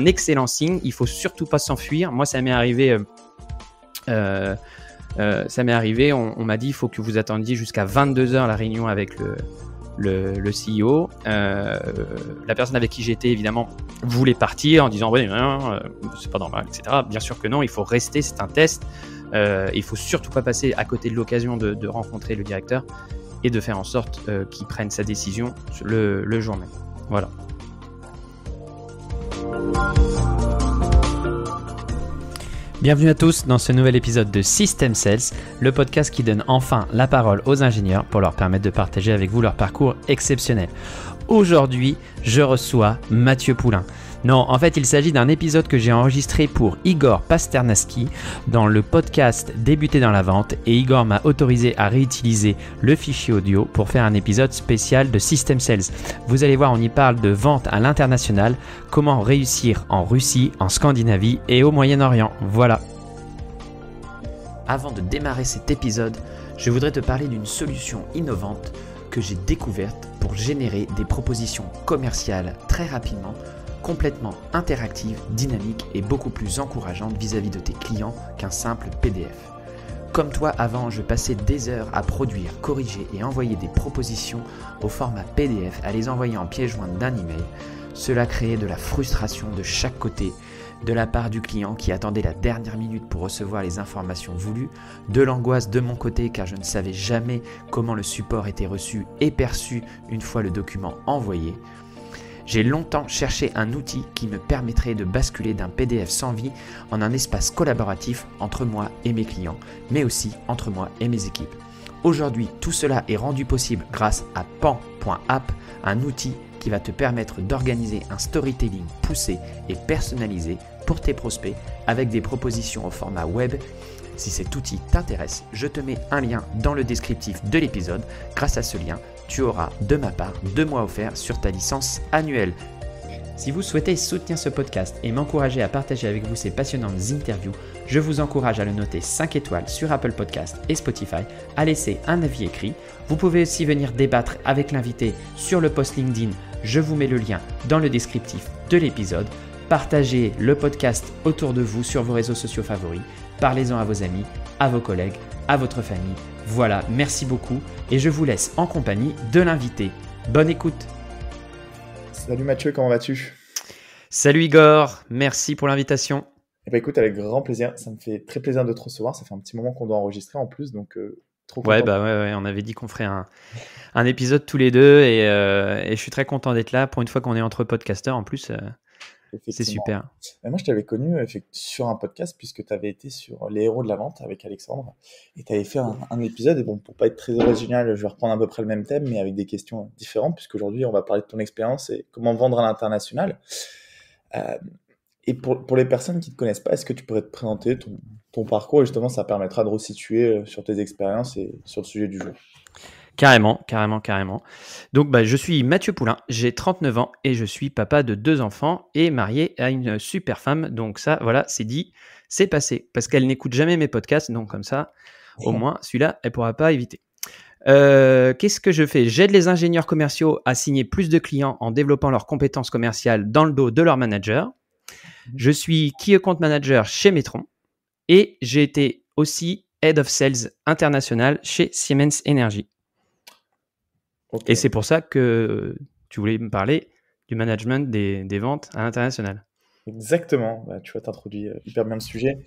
excellent signe. Il faut surtout pas s'enfuir. Moi, ça m'est arrivé. Euh, euh, euh, ça m'est arrivé, on, m'a dit il faut que vous attendiez jusqu'à 22h la réunion avec le, le, CEO. la personne avec qui j'étais, évidemment, voulait partir en disant oui, hein, c'est pas normal, etc. Bien sûr que non, il faut rester, c'est un test. il faut surtout pas passer à côté de l'occasion de, rencontrer le directeur et de faire en sorte qu'il prenne sa décision le, le jour même. Voilà. Bienvenue à tous dans ce nouvel épisode de System Cells, le podcast qui donne enfin la parole aux ingénieurs pour leur permettre de partager avec vous leur parcours exceptionnel. Aujourd'hui, je reçois Mathieu Poulain. Non, en fait, il s'agit d'un épisode que j'ai enregistré pour Igor Pasternaski dans le podcast Débuter dans la vente et Igor m'a autorisé à réutiliser le fichier audio pour faire un épisode spécial de System Sales. Vous allez voir, on y parle de vente à l'international, comment réussir en Russie, en Scandinavie et au Moyen-Orient. Voilà. Avant de démarrer cet épisode, je voudrais te parler d'une solution innovante que j'ai découverte pour générer des propositions commerciales très rapidement, complètement interactives, dynamiques et beaucoup plus encourageantes vis-à-vis de tes clients qu'un simple PDF. Comme toi, avant, je passais des heures à produire, corriger et envoyer des propositions au format PDF, à les envoyer en piège jointe d'un email. Cela créait de la frustration de chaque côté de la part du client qui attendait la dernière minute pour recevoir les informations voulues, de l'angoisse de mon côté car je ne savais jamais comment le support était reçu et perçu une fois le document envoyé. J'ai longtemps cherché un outil qui me permettrait de basculer d'un PDF sans vie en un espace collaboratif entre moi et mes clients, mais aussi entre moi et mes équipes. Aujourd'hui, tout cela est rendu possible grâce à pan.app, un outil qui va te permettre d'organiser un storytelling poussé et personnalisé pour tes prospects avec des propositions au format web. Si cet outil t'intéresse, je te mets un lien dans le descriptif de l'épisode. Grâce à ce lien, tu auras de ma part deux mois offerts sur ta licence annuelle. Si vous souhaitez soutenir ce podcast et m'encourager à partager avec vous ces passionnantes interviews, je vous encourage à le noter 5 étoiles sur Apple Podcast et Spotify, à laisser un avis écrit. Vous pouvez aussi venir débattre avec l'invité sur le post LinkedIn. Je vous mets le lien dans le descriptif de l'épisode partagez le podcast autour de vous sur vos réseaux sociaux favoris, parlez-en à vos amis, à vos collègues, à votre famille. Voilà, merci beaucoup et je vous laisse en compagnie de l'invité. Bonne écoute. Salut Mathieu, comment vas-tu Salut Igor, merci pour l'invitation. Eh ben, écoute, avec grand plaisir, ça me fait très plaisir de te recevoir. Ça fait un petit moment qu'on doit enregistrer en plus, donc euh, trop ouais, bah ouais, on avait dit qu'on ferait un, épisode tous les deux euh, et, je suis très content d'être là pour une fois qu'on est entre podcasteurs en plus. Euh, c'est super. moi, je t'avais connu sur un podcast puisque tu avais été sur Les Héros de la Vente avec Alexandre et tu avais fait un, épisode. Et bon, pour pas être très original, je vais reprendre à peu près le même thème mais avec des questions différentes puisqu'aujourd'hui, on va parler de ton expérience et comment vendre à l'international. Euh, et pour, pour, les personnes qui ne te connaissent pas, est-ce que tu pourrais te présenter ton, ton parcours et justement, ça permettra de resituer euh, sur tes expériences et sur le sujet du jour Carrément, carrément, carrément. Donc, bah, je suis Mathieu Poulain, j'ai 39 ans et je suis papa de deux enfants et marié à une super femme. Donc, ça, voilà, c'est dit, c'est passé. Parce qu'elle n'écoute jamais mes podcasts, donc comme ça, au moins, celui-là, elle pourra pas éviter. Euh, qu'est-ce que je fais J'aide les ingénieurs commerciaux à signer plus de clients en développant leurs compétences commerciales dans le dos de leur manager. Mmh. Je suis key account manager chez Metron et j'ai été aussi Head of Sales International chez Siemens Energy. Et c'est pour ça que tu voulais me parler du management des, ventes à l'international. Exactement, bah, tu vois, introduit euh, hyper bien le sujet.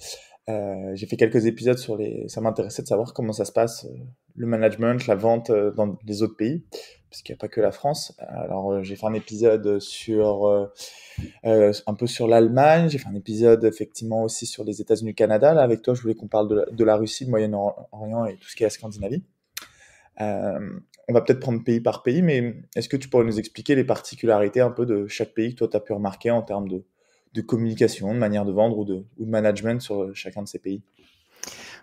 Euh, j'ai fait quelques épisodes sur les. Ça m'intéressait de savoir comment ça se passe, euh, le management, la vente dans les autres pays, parce qu'il n'y a pas que la France. Alors, j'ai fait un épisode sur. un peu sur l'Allemagne, j'ai fait un épisode effectivement aussi sur les États-Unis, Canada. Là, avec toi, je voulais qu'on parle de la, de la Russie, le Moyen-Orient et tout ce qui est la Scandinavie on va peut-être prendre pays par pays, mais est-ce que tu pourrais nous expliquer les particularités un peu de chaque pays que toi, tu as pu remarquer en termes de, communication, de manière de vendre ou de, management sur euh, chacun de ces pays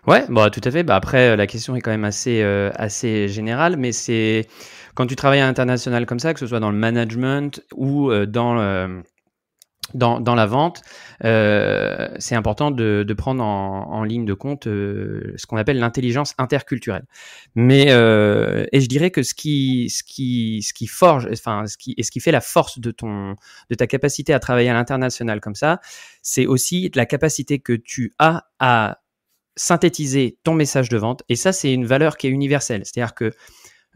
Ouais, bah, tout à fait. Bah, après, euh, la question est quand même assez, euh, assez générale, mais c'est quand tu travailles à l'international comme ça, que ce soit dans le management ou dans dans, dans, la vente, euh, c'est important de, de prendre en, en, ligne de compte euh, ce qu'on appelle l'intelligence interculturelle. Mais euh, et je dirais que ce qui, ce qui, ce qui forge, enfin ce qui et ce qui fait la force de ton, de ta capacité à travailler à l'international comme ça, c'est aussi la capacité que tu as à synthétiser ton message de vente. Et ça, c'est une valeur qui est universelle. C'est-à-dire que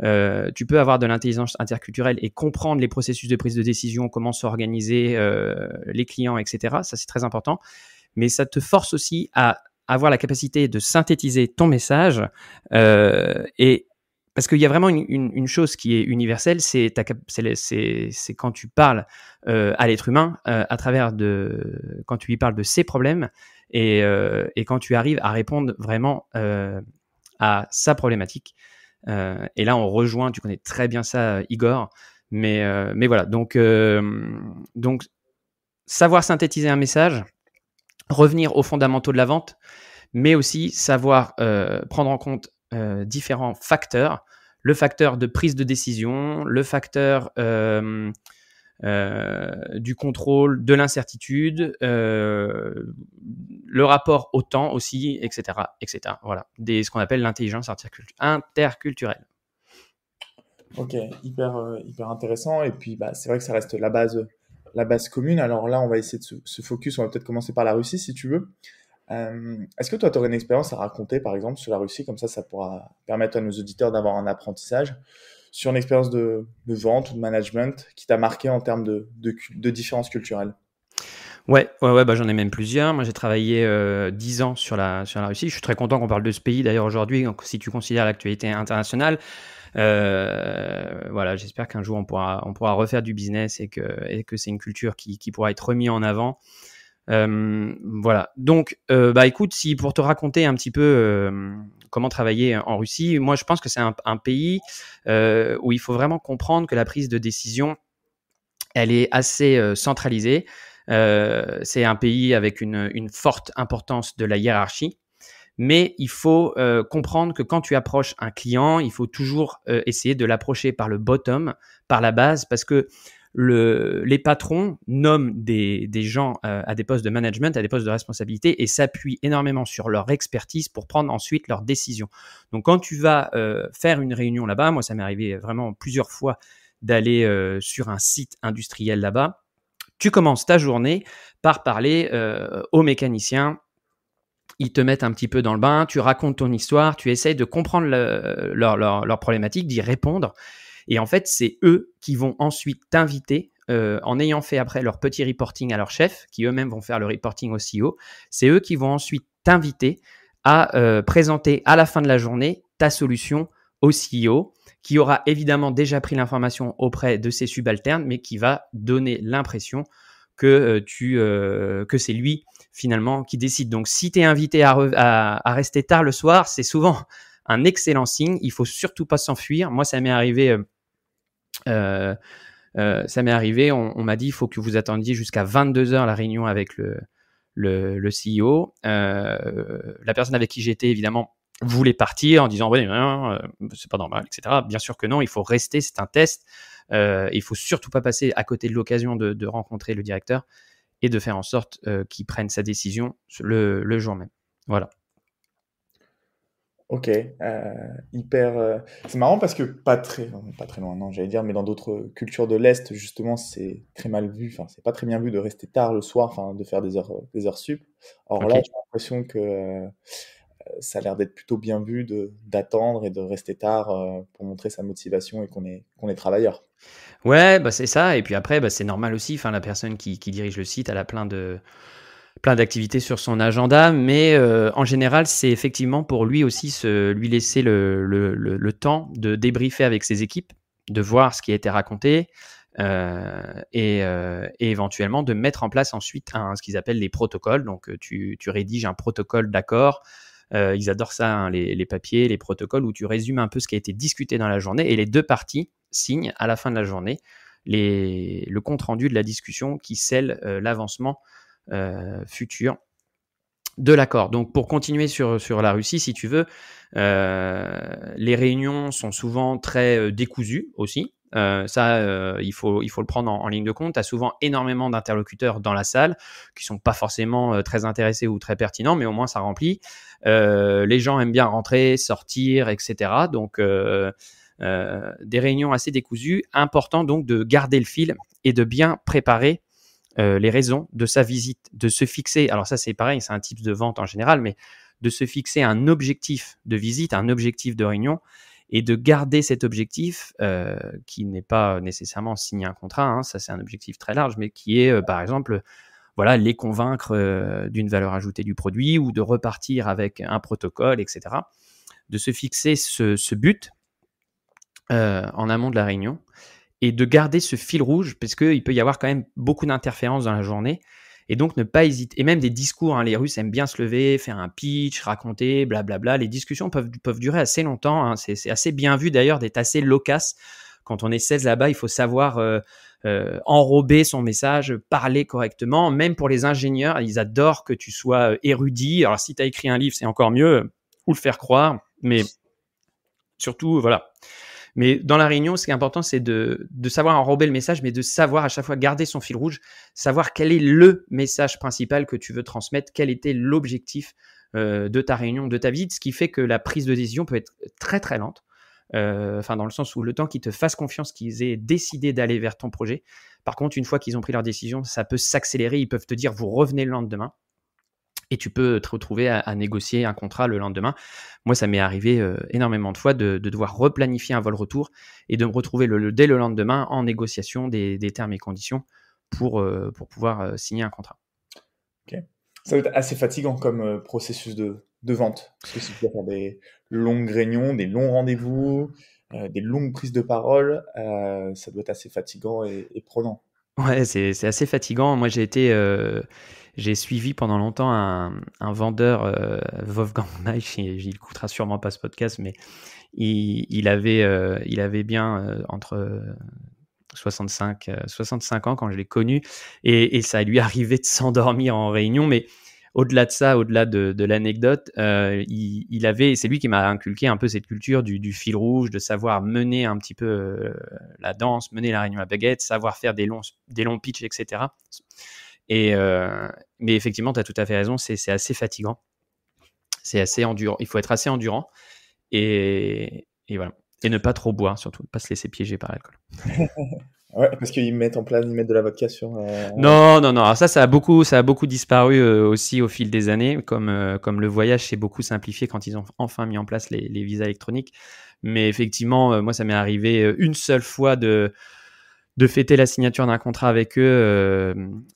euh, tu peux avoir de l'intelligence interculturelle et comprendre les processus de prise de décision, comment s'organiser euh, les clients, etc. Ça, c'est très important. Mais ça te force aussi à avoir la capacité de synthétiser ton message euh, et parce qu'il y a vraiment une, chose qui est universelle, c'est quand tu parles à l'être humain à travers de quand tu lui parles de ses problèmes et quand tu arrives à répondre vraiment à sa problématique. Euh, et là, on rejoint, tu connais très bien ça, Igor. Mais, euh, mais voilà, donc, euh, donc savoir synthétiser un message, revenir aux fondamentaux de la vente, mais aussi savoir prendre en compte différents facteurs, le facteur de prise de décision, le facteur euh, du contrôle, de l'incertitude, euh, le rapport au temps aussi, etc., etc. Voilà, des, ce qu'on appelle l'intelligence interculturelle. Ok, hyper, euh, hyper intéressant. Et puis, bah, c'est vrai que ça reste la base, la base commune. Alors là, on va essayer de se, focus. On va peut-être commencer par la Russie, si tu veux. Est-ce que toi, tu aurais une expérience à raconter, par exemple, sur la Russie Comme ça, ça pourra permettre à nos auditeurs d'avoir un apprentissage sur une expérience de, vente ou de management qui t'a marqué en termes de, différences culturelles Ouais, ouais, ouais bah, j'en ai même plusieurs. Moi, j'ai travaillé euh, 10 ans sur la, sur la Russie. Je suis très content qu'on parle de ce pays d'ailleurs aujourd'hui, si tu considères l'actualité internationale. Euh, voilà, j'espère qu'un jour on pourra, on pourra refaire du business et que, et que c'est une culture qui, qui pourra être remise en avant. Euh, voilà. Donc, euh, bah écoute, si pour te raconter un petit peu euh, comment travailler en Russie, moi je pense que c'est un, pays où il faut vraiment comprendre que la prise de décision, elle est assez centralisée. c'est un pays avec une, forte importance de la hiérarchie. Mais il faut comprendre que quand tu approches un client, il faut toujours essayer de l'approcher par le bottom, par la base, parce que le, les patrons nomment des, gens euh, à des postes de management, à des postes de responsabilité et s'appuient énormément sur leur expertise pour prendre ensuite leurs décisions. Donc quand tu vas euh, faire une réunion là-bas, moi ça m'est arrivé vraiment plusieurs fois d'aller euh, sur un site industriel là-bas, tu commences ta journée par parler aux mécaniciens, ils te mettent un petit peu dans le bain, tu racontes ton histoire, tu essayes de comprendre le, leur, leur problématique, d'y répondre. Et en fait, c'est eux qui vont ensuite t'inviter euh, en ayant fait après leur petit reporting à leur chef, qui eux-mêmes vont faire le reporting au CEO, c'est eux qui vont ensuite t'inviter à euh, présenter à la fin de la journée ta solution au CEO, qui aura évidemment déjà pris l'information auprès de ses subalternes, mais qui va donner l'impression que, euh, tu, que c'est lui finalement qui décide. Donc si tu es invité à, rester tard le soir, c'est souvent un excellent signe. Il faut surtout pas s'enfuir. Moi, ça m'est arrivé euh, euh, ça m'est arrivé, on, m'a dit il faut que vous attendiez jusqu'à 22 heures la réunion avec le, le, CEO. Euh, la personne avec qui j'étais, évidemment, voulait partir en disant Oui, c'est pas normal, etc. Bien sûr que non, il faut rester, c'est un test. il faut surtout pas passer à côté de l'occasion de, rencontrer le directeur et de faire en sorte qu'il prenne sa décision le jour même. Voilà. Ok, euh, hyper. Euh, c'est marrant parce que pas très, pas très loin, non, j'allais dire, mais dans d'autres cultures de l'est, justement, c'est très mal vu. Enfin, c'est pas très bien vu de rester tard le soir, enfin, de faire des heures, euh, des heures sup. Or là, j'ai l'impression que ça a l'air d'être plutôt bien vu de d'attendre et de rester tard pour montrer sa motivation et qu'on est qu'on est travailleur. Ouais, bah c'est ça. Et puis après, bah, c'est normal aussi. Enfin, la personne qui, qui dirige le site, elle a plein de, plein d'activités sur son agenda, mais euh, en général, c'est effectivement pour lui aussi se, lui laisser le, le, le, temps de débriefer avec ses équipes, de voir ce qui a été raconté euh, euh, et, éventuellement de mettre en place ensuite un, ce qu'ils appellent les protocoles. Donc, tu, tu rédiges un protocole d'accord. ils adorent ça, hein, les, les papiers, les protocoles, où tu résumes un peu ce qui a été discuté dans la journée et les deux parties signent à la fin de la journée les, le compte-rendu de la discussion qui scelle l'avancement euh, futur de l'accord. Donc pour continuer sur, sur la Russie, si tu veux, euh, les réunions sont souvent très euh, décousues aussi. ça, il, faut, il faut le prendre en, ligne de compte. Tu as souvent énormément d'interlocuteurs dans la salle qui sont pas forcément très intéressés ou très pertinents, mais au moins ça remplit. les gens aiment bien rentrer, sortir, etc. Donc des réunions assez décousues. Important donc de garder le fil et de bien préparer euh, les raisons de sa visite, de se fixer, alors ça c'est pareil, c'est un type de vente en général, mais de se fixer un objectif de visite, un objectif de réunion, et de garder cet objectif euh, qui n'est pas nécessairement signer un contrat, hein, ça c'est un objectif très large, mais qui est euh, par exemple voilà, les convaincre d'une valeur ajoutée du produit ou de repartir avec un protocole, etc. De se fixer ce but en amont de la réunion et de garder ce fil rouge parce qu'il peut y avoir quand même beaucoup d'interférences dans la journée. Et donc, ne pas hésiter. Et même des discours, hein, les Russes aiment bien se lever, faire un pitch, raconter, blablabla. Les discussions peuvent, durer assez longtemps. Hein. C'est assez bien vu d'ailleurs d'être assez loquace. Quand on est 16 là-bas, il faut savoir euh, euh, enrober son message, parler correctement. Même pour les ingénieurs, ils adorent que tu sois euh, érudit. Alors, si tu as écrit un livre, c'est encore mieux, ou le faire croire. Mais surtout, voilà. Mais dans la réunion, ce qui est important, c'est de, savoir enrober le message, mais de savoir à chaque fois garder son fil rouge, savoir quel est le message principal que tu veux transmettre, quel était l'objectif euh, de ta réunion, de ta visite, ce qui fait que la prise de décision peut être très très lente. Euh, enfin, dans le sens où le temps qu'ils te fassent confiance, qu'ils aient décidé d'aller vers ton projet. Par contre, une fois qu'ils ont pris leur décision, ça peut s'accélérer. Ils peuvent te dire, vous revenez le lendemain et tu peux te retrouver à, négocier un contrat le lendemain. Moi, ça m'est arrivé euh, énormément de fois de, devoir replanifier un vol retour et de me retrouver le, dès le lendemain en négociation des, des termes et conditions pour, euh, pour pouvoir euh, signer un contrat. Ça doit être assez fatigant comme processus de, de, vente, parce que si tu veux des longues réunions, des longs rendez-vous, des longues prises de parole, ça doit être assez fatigant et, et prenant. Ouais, c'est assez fatigant. Moi, j'ai été j'ai suivi pendant longtemps un, vendeur, euh, Wolfgang Neich, il coûtera sûrement pas ce podcast, mais il, avait, euh, il avait bien euh, entre 65, 65 euh, ans quand je l'ai connu, et, ça lui arrivait de s'endormir en réunion, mais au-delà de ça, au-delà de, l'anecdote, il, avait, c'est lui qui m'a inculqué un peu cette culture du, fil rouge, de savoir mener un petit peu la danse, mener la réunion à baguette, savoir faire des longs, des longs pitchs, etc. Et, euh, mais effectivement, tu as tout à fait raison, c'est assez fatigant. C'est assez endurant. Il faut être assez endurant. Et, voilà. Et ne pas trop boire, surtout. Ne pas se laisser piéger par l'alcool. ouais, parce qu'ils mettent en place, ils mettent de la vodka sur. Euh, non, non, non. Alors ça, ça a beaucoup, ça a beaucoup disparu euh, aussi au fil des années. Comme, comme le voyage s'est beaucoup simplifié quand ils ont enfin mis en place les, les visas électroniques. Mais effectivement, moi, ça m'est arrivé une seule fois de de fêter la signature d'un contrat avec eux euh,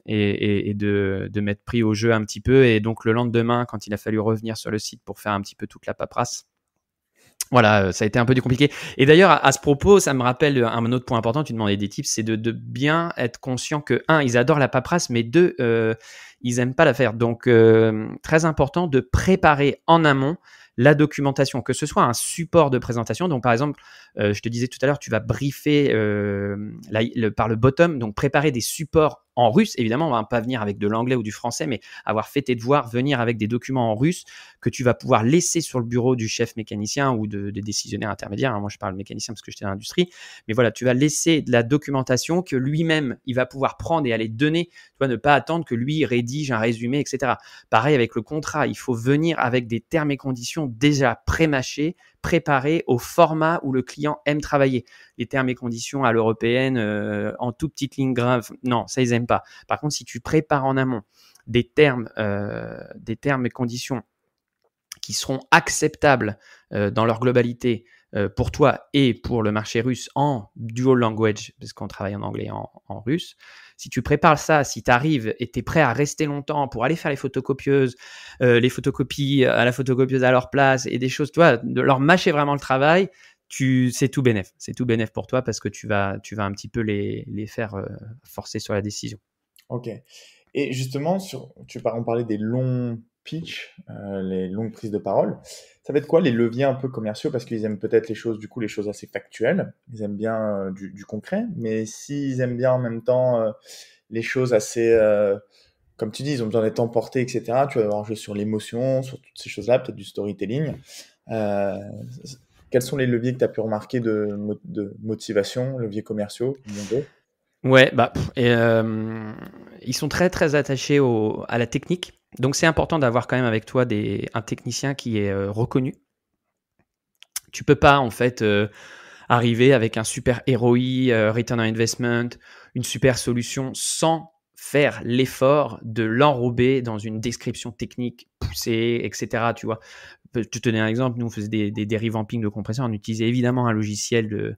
et, de, mettre prix pris au jeu un petit peu. Et donc le lendemain, quand il a fallu revenir sur le site pour faire un petit peu toute la paperasse, voilà, euh, ça a été un peu du compliqué. Et d'ailleurs, à, ce propos, ça me rappelle un autre point important, tu demandais des tips, c'est de, bien être conscient que, un, ils adorent la paperasse, mais deux, euh, ils aiment pas la faire. Donc, très important de préparer en amont la documentation, que ce soit un support de présentation. Donc, par exemple, euh, je te disais tout à l'heure, tu vas briefer euh, par le bottom, donc préparer des supports en russe. Évidemment, on va pas venir avec de l'anglais ou du français, mais avoir fait tes devoirs, venir avec des documents en russe que tu vas pouvoir laisser sur le bureau du chef mécanicien ou de, des décisionnaires intermédiaires. Hein. Moi, je parle mécanicien parce que j'étais dans l'industrie. Mais voilà, tu vas laisser de la documentation que lui-même, il va pouvoir prendre et aller donner. Tu vas ne pas attendre que lui rédige un résumé, etc. Pareil avec le contrat. Il faut venir avec des termes et conditions déjà prémâchés préparer au format où le client aime travailler. Les termes et conditions à l'européenne, euh, en toute petite ligne grave, non, ça ils aiment pas. Par contre, si tu prépares en amont des termes, euh, des termes et conditions qui seront acceptables euh, dans leur globalité pour toi et pour le marché russe en dual language, parce qu'on travaille en anglais et en russe, si tu prépares ça, si tu arrives et tu es prêt à rester longtemps pour aller faire les photocopieuses, euh, les photocopies à la photocopieuse à leur place et des choses, tu vois, de leur mâcher vraiment le travail, tu c'est tout bénéf. C'est tout bénéf pour toi parce que tu vas, tu vas un petit peu les, faire euh, forcer sur la décision. Ok. Et justement, sur, tu, on parlait des longs pitchs, euh, les longues prises de parole. Ça va être quoi les leviers un peu commerciaux Parce qu'ils aiment peut-être les choses, du coup, les choses assez factuelles. Ils aiment bien euh, du, concret. Mais s'ils aiment bien en même temps euh, les choses assez. Euh, comme tu dis, ils ont besoin d'être emportés, etc. Tu vas avoir un jeu sur l'émotion, sur toutes ces choses-là, peut-être du storytelling. quels sont les leviers que tu as pu remarquer de, de motivation, leviers commerciaux Ouais, bah, et, ils sont très, très attachés au, à la technique. Donc c'est important d'avoir quand même avec toi des, un technicien qui est euh, reconnu. Tu peux pas en fait euh, arriver avec un super ROI, euh, return on investment, une super solution sans faire l'effort de l'enrober dans une description technique poussée, etc. Tu vois, je te un exemple. Nous on faisait des, des, des de compression, on utilisait évidemment un logiciel de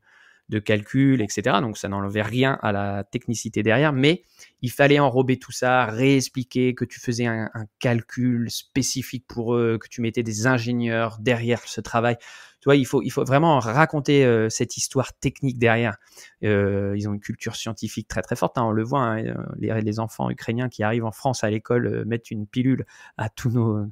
de calcul, etc. Donc ça n'enlevait rien à la technicité derrière, mais il fallait enrober tout ça, réexpliquer que tu faisais un, calcul spécifique pour eux, que tu mettais des ingénieurs derrière ce travail. Tu vois, il faut, il faut vraiment raconter euh, cette histoire technique derrière. Euh, ils ont une culture scientifique très très forte, hein, on le voit, hein, euh, les, les, enfants ukrainiens qui arrivent en France à l'école mettent une pilule à tous nos,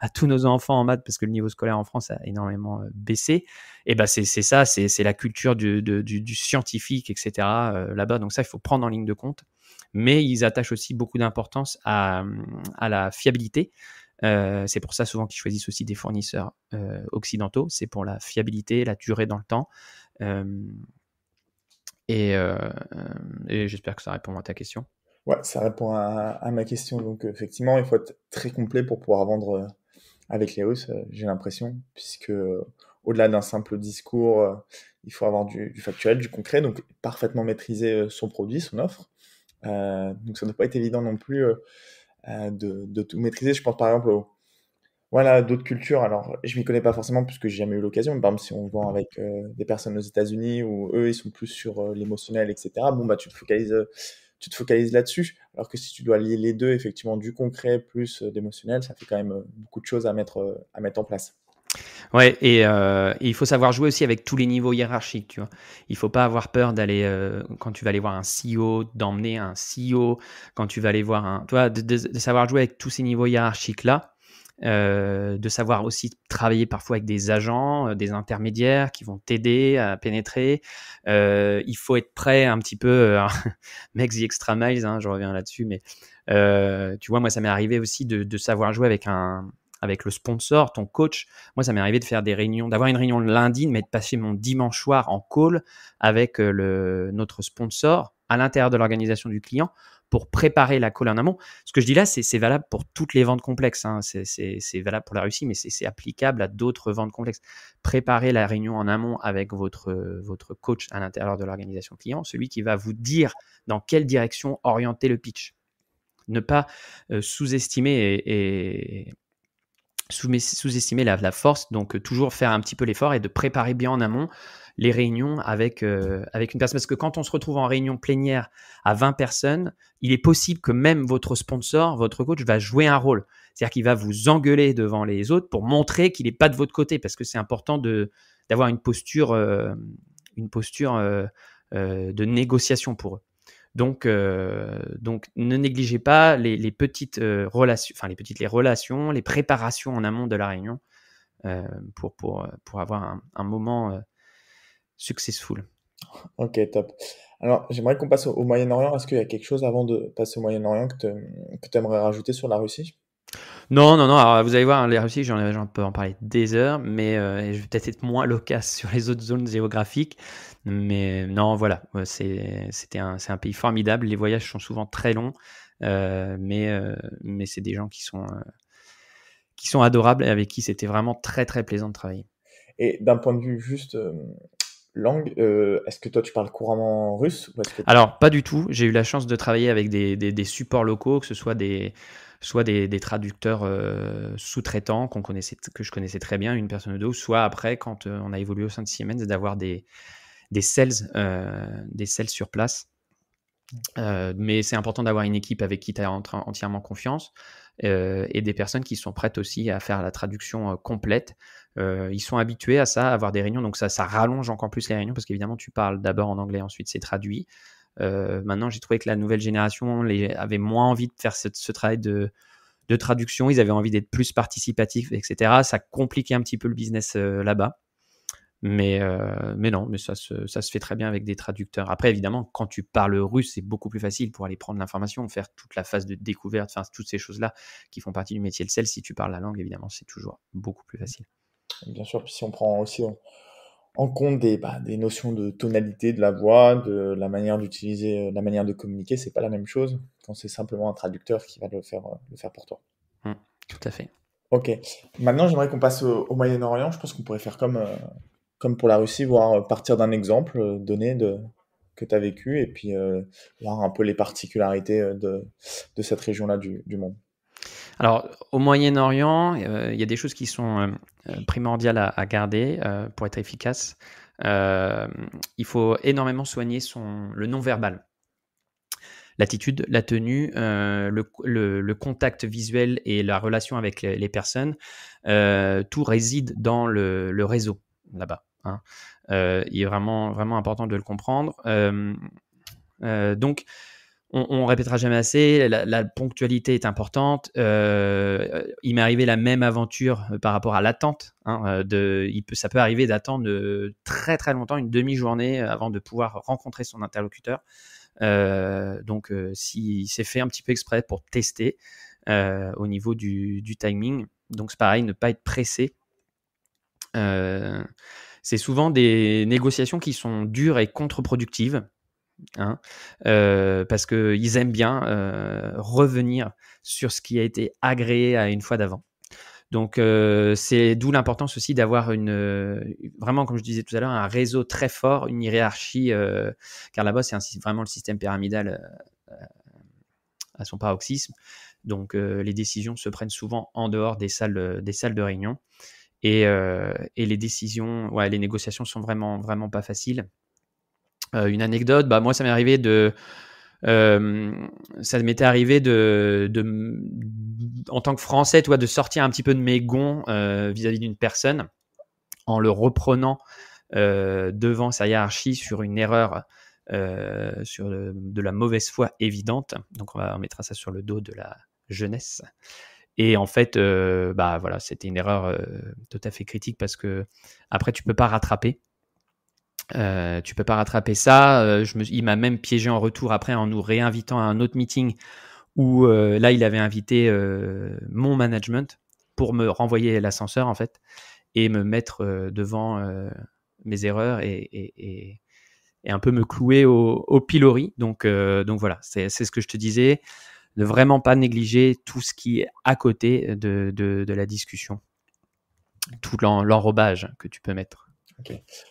à tous nos enfants en maths parce que le niveau scolaire en France a énormément euh, baissé. Et ben c'est ça, c'est la culture du, du, scientifique, etc. Euh, là-bas. Donc ça, il faut prendre en ligne de compte. Mais ils attachent aussi beaucoup d'importance à, à la fiabilité. Euh, c'est pour ça souvent qu'ils choisissent aussi des fournisseurs occidentaux. C'est pour la fiabilité, la durée dans le temps. et, j'espère que ça répond à ta question. Ouais, ça répond à ma question. Donc effectivement, il faut être très complet pour pouvoir vendre avec les euh, j'ai l'impression, puisque euh, au-delà d'un simple discours, euh, il faut avoir du, factuel, du concret, donc parfaitement maîtriser son produit, son offre. donc ça ne doit pas être évident non plus de, tout maîtriser. Je pense par exemple aux voilà, d'autres cultures. Alors, je m'y connais pas forcément puisque j'ai jamais eu l'occasion. Par exemple, si on vend avec des personnes aux États-Unis où eux, ils sont plus sur l'émotionnel, etc. Bon, bah, tu te focalises tu te focalises là-dessus. Alors que si tu dois lier les deux, effectivement, du concret plus euh, d'émotionnel, ça fait quand même euh, beaucoup de choses à mettre, euh, à mettre en place. Ouais, et, il faut savoir jouer aussi avec tous les niveaux hiérarchiques, tu vois. Il faut pas avoir peur d'aller, quand tu vas aller voir un CEO, d'emmener un CEO, quand tu vas aller voir un... Tu vois, de savoir jouer avec tous ces niveaux hiérarchiques-là, euh, de savoir aussi travailler parfois avec des agents, euh, des intermédiaires qui vont t'aider à pénétrer. Euh, il faut être prêt un petit peu, hein. mec the extra miles, hein, je reviens là-dessus, mais tu vois, moi ça m'est arrivé aussi de, savoir jouer avec avec le sponsor, ton coach. Moi, ça m'est arrivé de faire des réunions, d'avoir une réunion lundi, mais de passer mon dimanche soir en call avec notre sponsor à l'intérieur de l'organisation du client pour préparer la colle en amont. Ce que je dis là, c'est valable pour toutes les ventes complexes. Hein. C'est valable pour la Russie, mais c'est applicable à d'autres ventes complexes. préparer la réunion en amont avec votre, votre coach à l'intérieur de l'organisation client, celui qui va vous dire dans quelle direction orienter le pitch. Ne pas euh, sous-estimer et sous-estimer la, la, force, donc euh, toujours faire un petit peu l'effort et de préparer bien en amont les réunions avec, euh, avec une personne. Parce que quand on se retrouve en réunion plénière à 20 personnes, il est possible que même votre sponsor, votre coach, va jouer un rôle. C'est-à-dire qu'il va vous engueuler devant les autres pour montrer qu'il n'est pas de votre côté, parce que c'est important d'avoir une posture, euh, une posture de négociation pour eux. Donc, euh, donc ne négligez pas les, les petites euh, relations, enfin les petites les relations, les préparations en amont de la réunion euh, pour, pour, pour avoir un, moment successful. Ok, top. Alors, j'aimerais qu'on passe au, au Moyen-Orient. Est-ce qu'il y a quelque chose avant de passer au Moyen-Orient que tu aimerais rajouter sur la Russie non, non, non. Alors, vous allez voir, hein, les Russie, j'en j'en peux en parler des heures, mais euh, je vais peut-être être moins loquace sur les autres zones géographiques. Mais non, voilà, c'est un, pays formidable. Les voyages sont souvent très longs, euh, mais, euh, mais c'est des gens qui sont, qui sont adorables et avec qui c'était vraiment très, très plaisant de travailler. Et d'un point de vue juste langue. est-ce que toi tu parles couramment russe Alors pas du tout. J'ai eu la chance de travailler avec des supports locaux, que ce soit des, soit des, traducteurs euh, sous-traitants que je connaissais très bien, une personne ou deux, soit après, quand euh, on a évolué au sein de Siemens, d'avoir des, des sales, euh, sur place. Mmh. mais c'est important d'avoir une équipe avec qui tu as entièrement confiance et des personnes qui sont prêtes aussi à faire la traduction complète. ils sont habitués à ça, à avoir des réunions, donc ça, ça rallonge encore plus les réunions parce qu'évidemment tu parles d'abord en anglais, ensuite c'est traduit. Euh, maintenant, j'ai trouvé que la nouvelle génération avait moins envie de faire ce, travail de, traduction. Ils avaient envie d'être plus participatifs, etc. Ça compliquait un petit peu le business euh, là-bas. Euh, mais, non, mais ça se, ça se fait très bien avec des traducteurs. Après, évidemment, quand tu parles russe, c'est beaucoup plus facile pour aller prendre l'information, faire toute la phase de découverte, toutes ces choses-là qui font partie du métier de sel. Si tu parles la langue, évidemment, c'est toujours beaucoup plus facile. Bien sûr, puis si on prend aussi en compte bah, des, notions de tonalité de la voix, de la manière d'utiliser, euh, la manière de communiquer. C'est pas la même chose quand c'est simplement un traducteur qui va le faire, euh, le pour toi. Mmh, tout à fait. Ok. Maintenant, j'aimerais qu'on passe au, Moyen-Orient. Je pense qu'on pourrait faire comme, euh, pour la Russie, voir partir d'un exemple donné de, que tu as vécu et puis voir un peu les particularités de, cette région-là du monde. Alors, au Moyen-Orient, euh, il y a des choses qui sont euh, euh, primordiales à, garder pour être efficace. il faut énormément soigner son, le non-verbal l'attitude, la tenue, le, contact visuel et la relation avec les, personnes, tout réside dans le, réseau là-bas. Hein. il est vraiment, vraiment important de le comprendre. donc, on, ne répétera jamais assez, la, ponctualité est importante. Euh, il m'est arrivé la même aventure euh, par rapport à l'attente. Hein, euh, ça peut arriver d'attendre très très longtemps, une demi-journée, avant de pouvoir rencontrer son interlocuteur. donc, s'il s'est fait un petit peu exprès pour tester au niveau du, du timing. Donc, c'est pareil, ne pas être pressé. c'est souvent des négociations qui sont dures et contre-productives. Hein, euh, parce qu'ils aiment bien euh, revenir sur ce qui a été agréé à une fois d'avant. Donc euh, c'est d'où l'importance aussi d'avoir une vraiment comme je disais tout à l'heure un réseau très fort, une hiérarchie car là-bas c'est vraiment le système pyramidal à son paroxysme. Donc les décisions se prennent souvent en dehors des salles des salles de réunion et, les décisions ouais les négociations sont vraiment vraiment pas faciles euh, une anecdote, bah, moi, ça m'est arrivé de. Euh, ça m'était arrivé de, de, en tant que Français, toi, de sortir un petit peu de mes gonds euh, vis-à-vis d'une personne en le reprenant devant sa hiérarchie sur une erreur, sur de la mauvaise foi évidente. Donc, on, va, on mettra ça sur le dos de la jeunesse. Et en fait, bah voilà, c'était une erreur tout à fait critique parce que après, tu peux pas rattraper. Euh, tu peux pas rattraper ça. Euh, je me, il m'a même piégé en retour après en nous réinvitant à un autre meeting où euh, là il avait invité mon management pour me renvoyer l'ascenseur en fait et me mettre devant mes erreurs et, et, et, et, un peu me clouer au, au pilori. Donc, donc voilà, c'est ce que je te disais, ne vraiment pas négliger tout ce qui est à côté de, de, de la discussion, tout l'enrobage que tu peux mettre.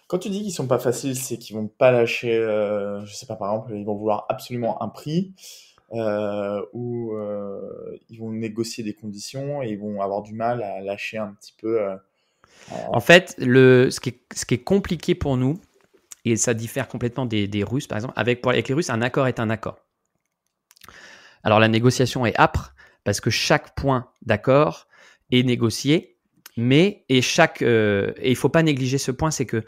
Quand tu dis qu'ils sont pas faciles, c'est qu'ils vont pas lâcher, euh, je sais pas, par exemple, ils vont vouloir absolument un prix euh, ou euh, ils vont négocier des conditions et ils vont avoir du mal à lâcher un petit peu. Euh, en fait, le, ce, qui est, compliqué pour nous, et ça diffère complètement des, Russes, par exemple, avec, avec les Russes, un accord est un accord. Alors la négociation est âpre parce que chaque point d'accord est négocié mais, et chaque, euh, et il faut pas négliger ce point, c'est que,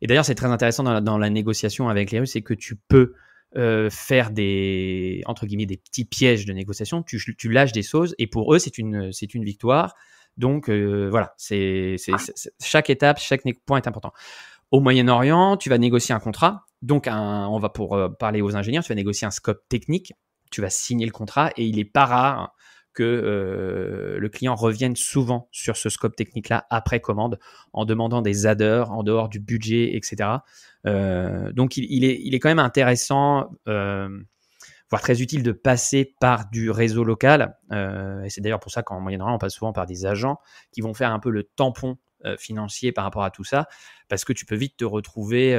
et d'ailleurs, c'est très intéressant dans la, négociation avec les Russes, c'est que tu peux euh, faire des, entre guillemets, des petits pièges de négociation, tu, lâches des choses, et pour eux, c'est une, c'est une victoire. Donc, euh, voilà, ah. c'est, chaque étape, chaque point est important. Au Moyen-Orient, tu vas négocier un contrat. Donc, on va pour parler aux ingénieurs, tu vas négocier un scope technique, tu vas signer le contrat, et il est pas rare que euh, le client revienne souvent sur ce scope technique-là après commande en demandant des adders en dehors du budget, etc. Euh, donc il, est, il, quand même intéressant, euh, voire très utile de passer par du réseau local. et c'est d'ailleurs pour ça qu'en moyenne on passe souvent par des agents qui vont faire un peu le tampon financier par rapport à tout ça, parce que tu peux vite te retrouver,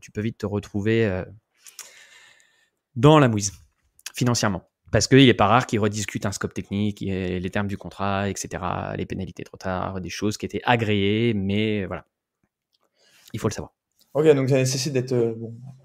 tu peux vite te retrouver dans la mouise financièrement parce qu'il n'est pas rare qu'ils rediscutent un scope technique, les termes du contrat, etc., les pénalités de retard, des choses qui étaient agréées, mais voilà. Il faut le savoir. Ok, donc ça nécessite d'être euh,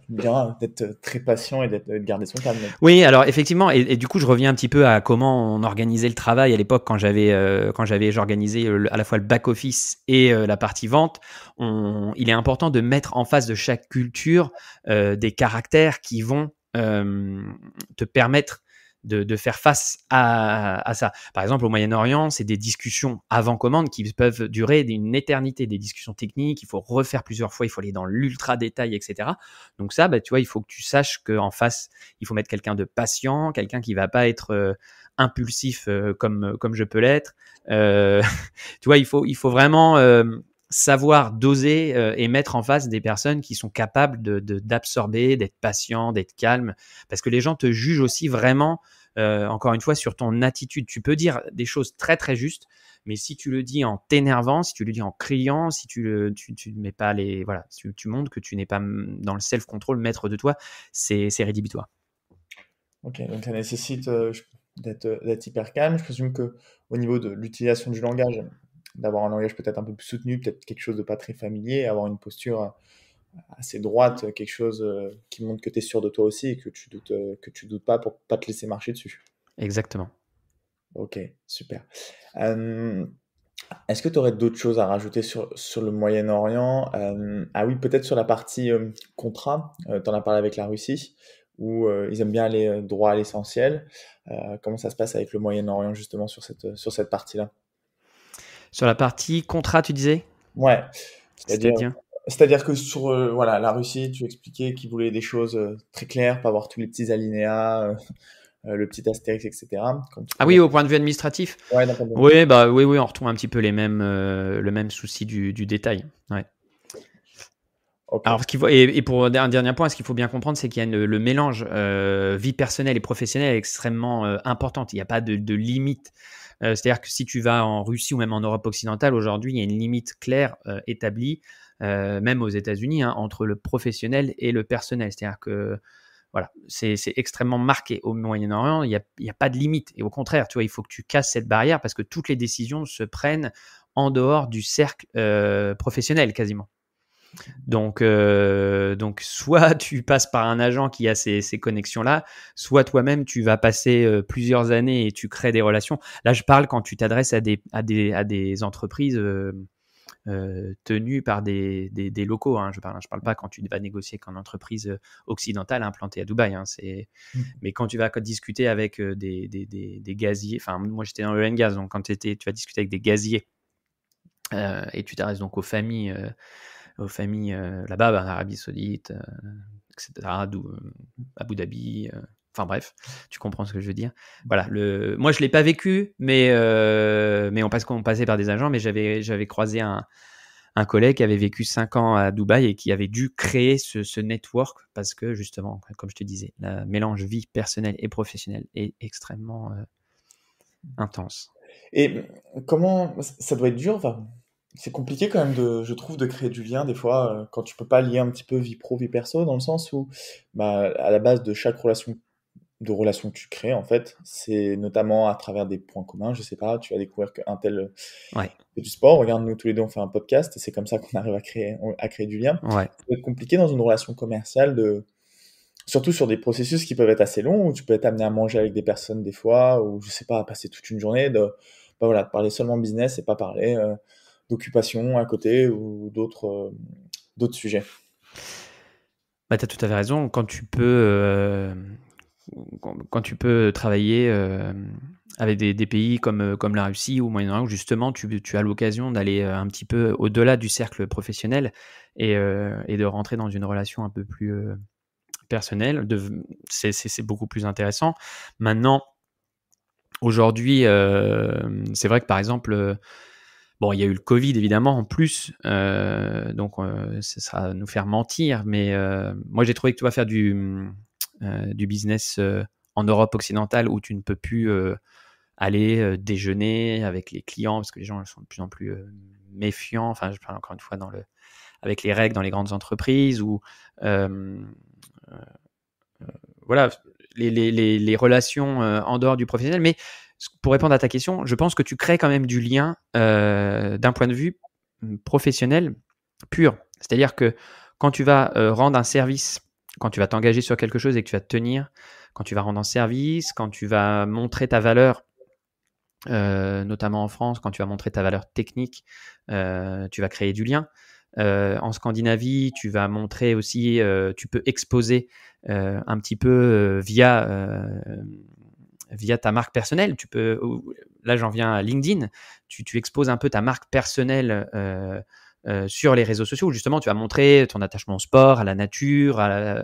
d'être euh, très patient et d'être, euh, de garder son calme. Oui, alors effectivement, et, du coup, je reviens un petit peu à comment on organisait le travail à l'époque quand j'avais quand j'avais j'organisais à la fois le back office et la partie vente. On, il est important de mettre en face de chaque culture des caractères qui vont te permettre de, de, faire face à, à, ça. Par exemple, au Moyen-Orient, c'est des discussions avant commande qui peuvent durer une éternité, des discussions techniques, il faut refaire plusieurs fois, il faut aller dans l'ultra détail, etc. Donc ça, bah, tu vois, il faut que tu saches qu'en face, il faut mettre quelqu'un de patient, quelqu'un qui va pas être euh, impulsif euh, comme, comme je peux l'être. Euh, tu vois, il faut, il faut vraiment euh, savoir doser euh, et mettre en face des personnes qui sont capables d'absorber, de, d'absorber d'être patient, d'être calme, parce que les gens te jugent aussi vraiment, euh, encore une fois, sur ton attitude. Tu peux dire des choses très très justes, mais si tu le dis en t'énervant, si tu le dis en criant, si tu tu, tu mets pas les, voilà, tu, tu montres que tu n'es pas mm, dans le self-control, maître de toi, c'est rédhibitoire. Ok, donc ça nécessite euh, d'être hyper calme. Je présume que au niveau de l'utilisation du langage, d'avoir un langage peut-être un peu plus soutenu, peut-être quelque chose de pas très familier, avoir une posture euh, assez droite, quelque chose euh, qui montre que tu es sûr de toi aussi et que tu doutes, euh, que tu doutes pas pour pas te laisser marcher dessus. Exactement. Ok, super. Est-ce que tu aurais d'autres choses à rajouter sur, sur le Moyen-Orient Ah oui, peut-être sur la partie contrat, tu en as parlé avec la Russie, où ils aiment bien aller droit à l'essentiel. comment ça se passe avec le Moyen-Orient justement sur cette, sur cette partie-là sur la partie contrat, tu disais Ouais. C'est-à-dire que sur euh, voilà la Russie, tu expliquais qu'ils voulaient des choses euh, très claires, pas avoir tous les petits alinéas, euh, le petit astérix, etc. Ah oui, au point de vue administratif. oui, bah oui, oui, on retrouve un petit peu les mêmes, le même souci du, détail. Ouais. Alors, et, pour un dernier point, ce qu'il faut bien comprendre, c'est qu'il y a le mélange vie personnelle et professionnelle extrêmement importante. Il n'y a pas de, de limite. Euh, c'est-à-dire que si tu vas en Russie ou même en Europe occidentale, aujourd'hui, il y a une limite claire euh, établie, euh, même aux États-Unis, hein, entre le professionnel et le personnel. C'est-à-dire que voilà, c'est extrêmement marqué. Au Moyen-Orient, il n'y a, a, pas de limite. Et au contraire, tu vois, il faut que tu casses cette barrière parce que toutes les décisions se prennent en dehors du cercle professionnel quasiment. Donc, euh, donc, soit tu passes par un agent qui a ces, connexions-là, soit toi-même, tu vas passer euh, plusieurs années et tu crées des relations. Là, je parle quand tu t'adresses à des, à, des, entreprises euh, tenues par des, locaux. Hein. je parle, je parle pas quand tu vas négocier qu'en entreprise occidentale implantée à Dubaï. Hein. Mmh. Mais quand tu vas discuter avec des, gaziers, enfin, moi j'étais dans le gaz donc quand étais, tu vas discuter avec des gaziers et tu t'adresses donc aux familles aux familles euh, là-bas, bah, en Arabie Saoudite, euh, etc., euh, Abu Dhabi. Enfin bref, tu comprends ce que je veux dire. Voilà, le... moi je l'ai pas vécu, mais mais on, passe... on passait par des agents, mais j'avais j'avais croisé un... collègue qui avait vécu 5 ans à Dubaï et qui avait dû créer ce... ce, network parce que justement, comme je te disais, le mélange vie personnelle et professionnelle est extrêmement intense. Et comment ça doit être dur, enfin, c'est compliqué quand même, de, je trouve, de créer du lien des fois euh, quand tu peux pas lier un petit peu vie pro, vie perso, dans le sens où bah, à la base de chaque relation de relation que tu crées en fait, c'est notamment à travers des points communs. Je sais pas, tu vas découvrir qu'un tel euh, du sport. Regarde, nous tous les deux on fait un podcast et c'est comme ça qu'on arrive à créer, à créer du lien. Ouais. Ça compliqué dans une relation commerciale de, surtout sur des processus qui peuvent être assez longs où tu peux être amené à manger avec des personnes des fois ou je sais pas à passer toute une journée de, bah, voilà, parler seulement business et pas parler euh, d'occupation à côté ou d'autres euh, d'autres sujets. Bah, tu as tout à fait raison. Quand tu peux, euh, quand, tu peux travailler euh, avec des, pays comme, comme la Russie ou Moyen-Orient, justement, tu, tu as l'occasion d'aller un petit peu au-delà du cercle professionnel et, et, de rentrer dans une relation un peu plus personnelle. C'est beaucoup plus intéressant. Maintenant, aujourd'hui, c'est vrai que par exemple, Bon, il y a eu le Covid évidemment en plus, euh, donc ça euh, sera nous faire mentir. Mais euh, moi, j'ai trouvé que tu vas faire du, business en Europe occidentale où tu ne peux plus aller déjeuner avec les clients parce que les gens sont de plus en plus méfiants. Enfin, je parle encore une fois dans le, avec les règles dans les grandes entreprises ou voilà les, les relations en dehors du professionnel, mais pour répondre à ta question, je pense que tu crées quand même du lien euh, d'un point de vue mm, professionnel pur. C'est-à-dire que quand tu vas euh, rendre un service, quand tu vas t'engager sur quelque chose et que tu vas te tenir, quand tu vas rendre un service, quand tu vas montrer ta valeur, euh, notamment en France, quand tu vas montrer ta valeur technique, tu vas créer du lien. en Scandinavie, tu vas montrer aussi, tu peux exposer un petit peu via via ta marque personnelle. Tu peux, là j'en viens à LinkedIn, tu, exposes un peu ta marque personnelle euh, euh, sur les réseaux sociaux justement tu vas montré ton attachement au sport, à la nature, euh,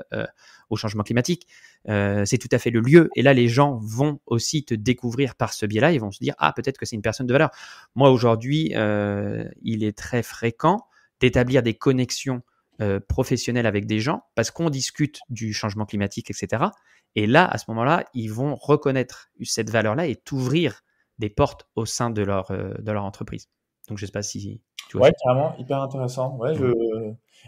au changement climatique. c'est tout à fait le lieu. Et là les gens vont aussi te découvrir par ce biais-là. Ils vont se dire ah peut-être que c'est une personne de valeur. Moi aujourd'hui, il est très fréquent d'établir des connexions euh, professionnels avec des gens parce qu'on discute du changement climatique, etc. Et là, à ce moment-là, ils vont reconnaître cette valeur-là et t'ouvrir des portes au sein de leur, euh, de leur entreprise. Donc, je ne sais pas si tu vois. Ouais, carrément, hyper intéressant. Ouais, je...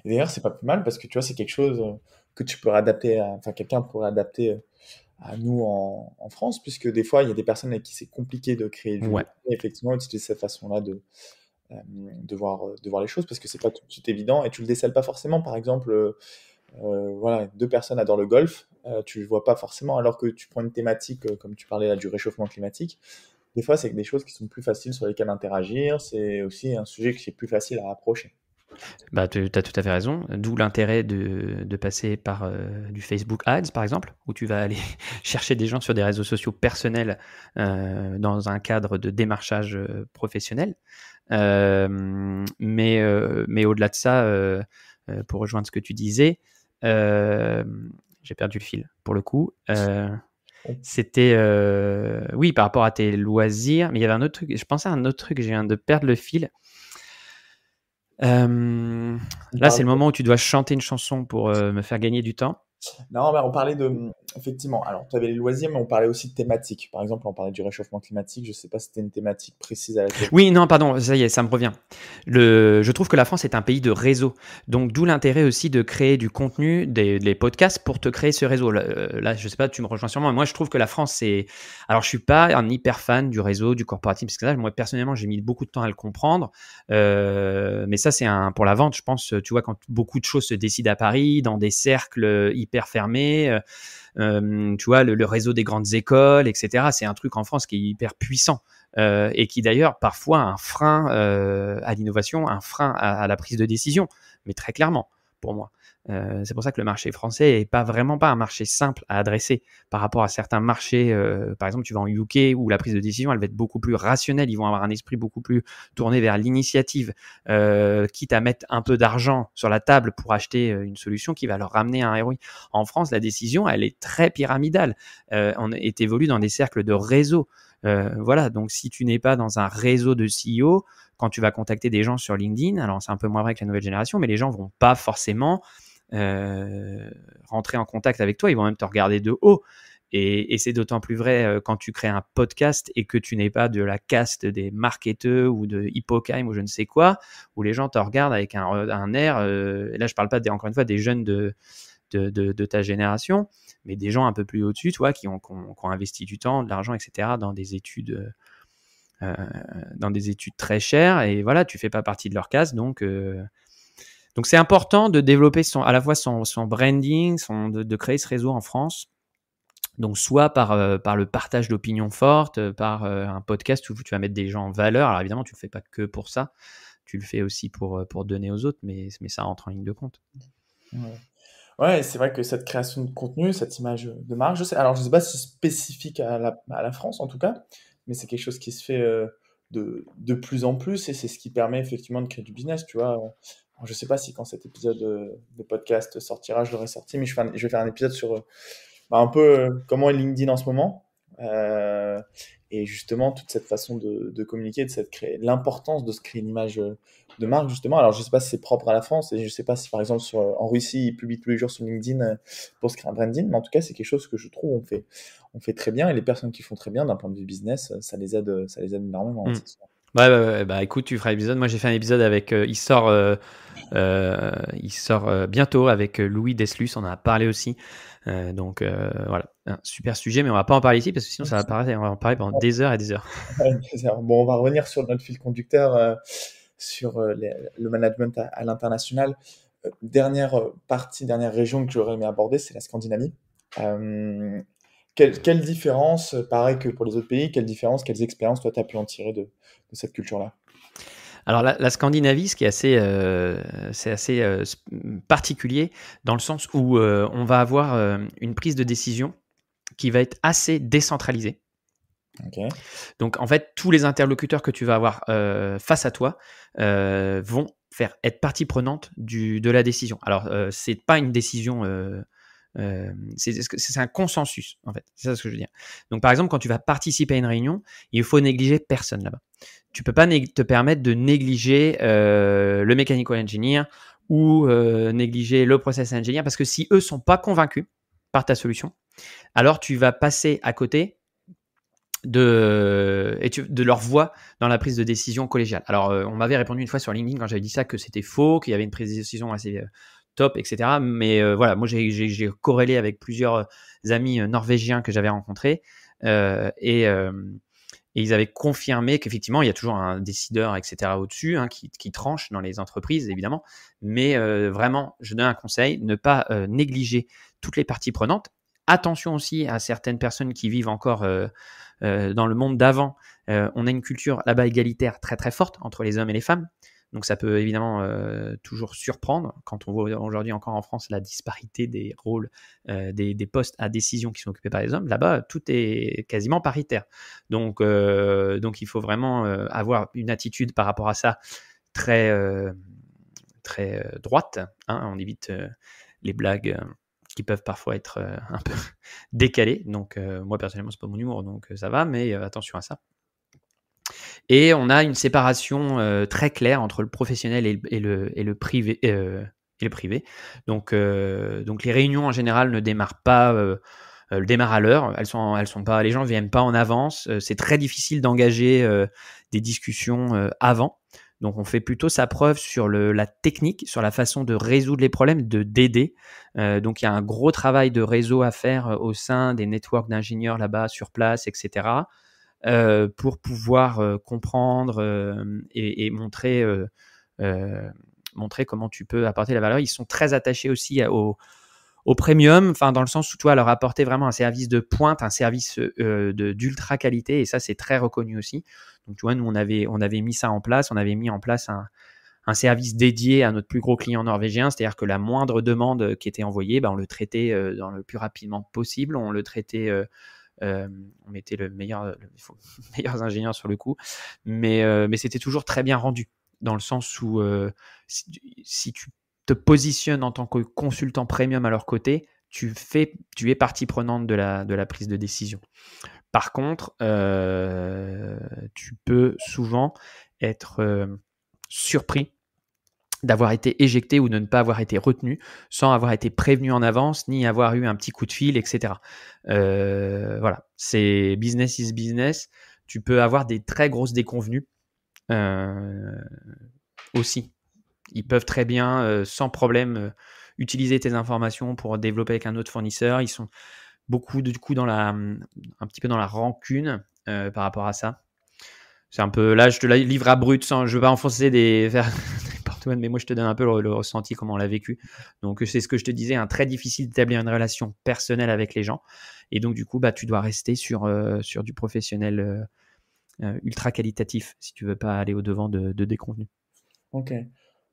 d'ailleurs, c'est pas plus mal parce que tu vois, c'est quelque chose euh, que tu pourrais adapter, enfin, quelqu'un pourrait adapter à nous en, en, France, puisque des fois, il y a des personnes avec qui c'est compliqué de créer du ouais. effectivement, utiliser cette façon-là de, euh, de voir, euh, de, voir, les choses parce que c'est pas tout de suite évident et tu le décèles pas forcément. Par exemple, euh, voilà, deux personnes adorent le golf, tu le vois pas forcément alors que tu prends une thématique comme tu parlais là du réchauffement climatique. Des fois, c'est des choses qui sont plus faciles sur lesquelles interagir. C'est aussi un sujet qui est plus facile à approcher. Bah, tu as tout à fait raison, d'où l'intérêt de, de, passer par du Facebook Ads, par exemple, où tu vas aller chercher des gens sur des réseaux sociaux personnels dans un cadre de démarchage professionnel. Euh, mais euh, mais au-delà de ça, euh, pour rejoindre ce que tu disais, j'ai perdu le fil pour le coup. Oh. C'était oui par rapport à tes loisirs, mais il y avait un autre truc. Je pensais à un autre truc. J'ai viens de perdre le fil. là, c'est le moment où tu dois chanter une chanson pour me faire gagner du temps. Non, mais on parlait de, effectivement. Alors, tu avais les loisirs, mais on parlait aussi de thématiques. Par exemple, on parlait du réchauffement climatique. Je ne sais pas si c'était une thématique précise à la Oui, non, pardon, ça y est, ça me revient. Le... Je trouve que la France est un pays de réseau. Donc, d'où l'intérêt aussi de créer du contenu, des, podcasts pour te créer ce réseau. Là, euh, je ne sais pas, tu me rejoins sûrement. Moi, je trouve que la France, c'est. Alors, je ne suis pas un hyper fan du réseau, du corporatif, parce que là, moi, personnellement, j'ai mis beaucoup de temps à le comprendre. Euh, mais ça, c'est un... pour la vente, je pense, tu vois, quand beaucoup de choses se décident à Paris, dans des cercles hyper fermés. Euh, euh, tu vois, le, réseau des grandes écoles, etc. C'est un truc en France qui est hyper puissant euh, et qui d'ailleurs parfois un frein euh, à l'innovation, un frein à, la prise de décision, mais très clairement pour moi. Euh, c'est pour ça que le marché français est pas vraiment pas un marché simple à adresser par rapport à certains marchés. Euh, par exemple, tu vas en UK où la prise de décision elle va être beaucoup plus rationnelle. Ils vont avoir un esprit beaucoup plus tourné vers l'initiative, euh, quitte à mettre un peu d'argent sur la table pour acheter une solution qui va leur ramener un ROI. En France, la décision elle est très pyramidale. on est évolue dans des cercles de réseau. Euh, voilà, donc si tu n'es pas dans un réseau de CEO, quand tu vas contacter des gens sur LinkedIn, alors c'est un peu moins vrai que la nouvelle génération, mais les gens vont pas forcément euh, rentrer en contact avec toi, ils vont même te regarder de haut. Et, c'est d'autant plus vrai euh, quand tu crées un podcast et que tu n'es pas de la caste des marketeurs ou de Hippokime ou je ne sais quoi, où les gens te regardent avec un, air. là, je ne parle pas des, encore une fois des jeunes de, de, ta génération, mais des gens un peu plus au-dessus, toi, qui ont, qui, investi du temps, de l'argent, etc., dans des études. Euh, euh, dans des études très chères et voilà tu fais pas partie de leur case donc euh, donc c'est important de développer son, à la fois son, branding son, de, créer ce réseau en France donc soit par, par le partage d'opinions fortes par un podcast où tu vas mettre des gens en valeur alors évidemment tu le fais pas que pour ça tu le fais aussi pour, pour donner aux autres mais, mais ça rentre en ligne de compte Ouais, c'est vrai que cette création de contenu, cette image de marque, je sais, alors je sais pas si c'est spécifique à la, France en tout cas, mais c'est quelque chose qui se fait euh, de, de, plus en plus et c'est ce qui permet effectivement de créer du business, tu vois. je sais pas si quand cet épisode euh, de, podcast sortira, je l'aurai sorti, mais je, vais faire un épisode sur euh, bah, un peu comment est LinkedIn en ce moment. et justement, toute cette façon de, communiquer, de cette créer, l'importance de se créer une image de marques justement. Alors je sais pas si c'est propre à la France et je sais pas si par exemple sur, en Russie ils publient tous les jours sur LinkedIn euh, pour se créer un branding, mais en tout cas c'est quelque chose que je trouve on fait on fait très bien et les personnes qui font très bien d'un point de vue business, ça les aide ça les aide énormément. Hein, mm. Ouais, bah, écoute, tu feras l'épisode. Moi, j'ai fait un épisode avec. Euh, il sort, euh, il sort bientôt avec Louis Deslus. On en a parlé aussi. donc voilà, un super sujet, mais on va pas en parler ici parce que sinon ça va paraître... on va en parler pendant des heures et des heures. bon, on va revenir sur notre fil conducteur sur euh, le management à, l'international. Euh, dernière euh, partie, dernière région que j'aurais aimé aborder, c'est la Scandinavie. Quelles quelle, quelle, différence, pareil que pour les autres pays, quelles différence, quelles expériences toi tu as pu en tirer de, cette culture-là alors la, Scandinavie, ce qui est assez, c'est assez particulier dans le sens où on va avoir une prise de décision qui va être assez décentralisée. Donc en fait, tous les interlocuteurs que tu vas avoir euh, face à toi euh, vont faire être partie prenante du, de la décision. Alors euh, c'est pas une décision, c'est un consensus en fait. C'est ça ce que je veux dire. Donc par exemple, quand tu vas participer à une réunion, il faut négliger personne là-bas. Tu peux pas te permettre de négliger le mechanical engineer ou négliger le process engineer parce que si eux sont pas convaincus par ta solution, alors tu vas passer à côté de, de leur voix dans la prise de décision collégiale. Alors, euh, on m'avait répondu une fois sur LinkedIn quand j'avais dit ça que c'était faux, qu'il y avait une prise de décision assez euh, top, etc. Mais euh, voilà, moi j'ai corrélé avec plusieurs amis norvégiens que j'avais rencontrés euh, et, ils avaient confirmé qu'effectivement il y a toujours un décideur, etc. au-dessus hein, qui, qui, tranche dans les entreprises évidemment. Mais vraiment, je donne un conseil ne pas négliger toutes les parties prenantes. Attention aussi à certaines personnes qui vivent encore euh, dans le monde d'avant, euh, on a une culture là-bas égalitaire très très forte entre les hommes et les femmes. Donc ça peut évidemment euh, toujours surprendre quand on voit aujourd'hui encore en France la disparité des rôles, des, postes à décision qui sont occupés par les hommes. Là-bas, tout est quasiment paritaire. Donc, donc il faut vraiment avoir une attitude par rapport à ça très, très droite. Hein. on évite les blagues qui peuvent parfois être euh, un peu décalés. Donc, euh, moi, personnellement, c'est pas mon humour, donc euh, ça va, mais attention à ça. Et on a une séparation très claire entre le professionnel et, le, et, le, privé, et le, privé. Donc, donc les réunions en général ne démarrent pas, le démarrent à l'heure. Elles sont, elles sont pas, les gens viennent pas en avance. c'est très difficile d'engager des discussions avant. Donc on fait plutôt sa preuve sur la technique, sur la façon de résoudre les problèmes, de d'aider. Euh, donc il y a un gros travail de réseau à faire euh, au sein des networks d'ingénieurs là-bas sur place, etc. Euh, pour pouvoir comprendre et, montrer, montrer comment tu peux apporter la valeur. Ils sont très attachés aussi aux... au, au premium, enfin dans le sens où tu vois, leur apporter vraiment un service de pointe, un service euh, d'ultra qualité, et ça c'est très reconnu aussi. Donc tu vois, nous on avait, on avait mis ça en place, on avait mis en place un, un service dédié à notre plus gros client norvégien, c'est-à-dire que la moindre demande euh, qui était envoyée, bah, on le traitait euh, dans le plus rapidement possible, on le traitait. on mettait le meilleur, les meilleurs ingénieurs sur le coup, mais, mais c'était toujours très bien rendu, dans le sens où si, tu te positionne en tant que consultant premium à leur côté, tu, fais, tu es partie prenante de la, prise de décision. Par contre, euh, tu peux souvent être euh, surpris d'avoir été éjecté ou de ne pas avoir été retenu sans avoir été prévenu en avance ni avoir eu un petit coup de fil, etc. Euh, voilà, c'est business is business. Tu peux avoir des très grosses déconvenues aussi. Ils peuvent très bien, sans problème, utiliser tes informations pour développer avec un autre fournisseur. Ils sont beaucoup, du coup, dans la, mmh, un petit peu dans la rancune par rapport à ça. C'est un peu, là, je te la livre à brut, sans, je veux pas enfoncer des, mais moi je te donne un peu le, ressenti, comment on l'a vécu. Donc c'est ce que je te disais, un hein, très difficile d'établir une relation personnelle avec les gens. Et donc du coup, bah, tu dois rester sur, sur du professionnel ultra qualitatif si tu veux pas aller au-devant de, de des contenus. Ok.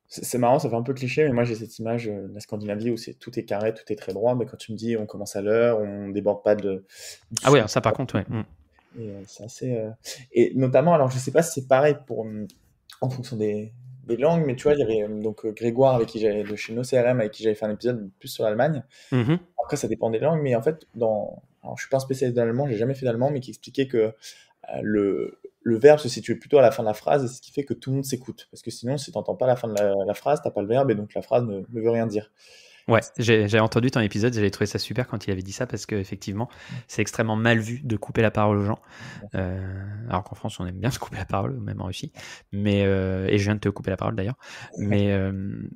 C'est marrant, ça fait un peu cliché, mais moi j'ai cette image euh, de la Scandinavie où c'est tout est carré, tout est très droit, mais quand tu me dis on commence à l'heure, on déborde pas de. Ah oui, ça par contre, oui. Mm. Et euh, c'est assez. Euh, et notamment, alors je sais pas si c'est pareil pour hum, en fonction des, langues, mais tu vois, il y hum, donc Grégoire avec qui j'avais de chez NoCRM avec qui j'avais fait un épisode plus sur l'Allemagne. Mm-hmm. Après, ça dépend des langues, mais en fait, dans alors, je suis pas un spécialiste d'allemand, j'ai jamais fait d'allemand, mais qui expliquait que euh, le, le verbe se situe plutôt à la fin de la phrase, ce qui fait que tout le monde s'écoute. Parce que sinon, si tu n'entends pas la fin de la, phrase, tu n'as pas le verbe, et donc la phrase ne, veut rien dire. Ouais, j'ai entendu ton épisode, j'avais trouvé ça super quand il avait dit ça, parce qu'effectivement, c'est extrêmement mal vu de couper la parole aux gens. Euh, alors qu'en France, on aime bien se couper la parole, même en Russie. Mais, euh, et je viens de te couper la parole d'ailleurs. Mais,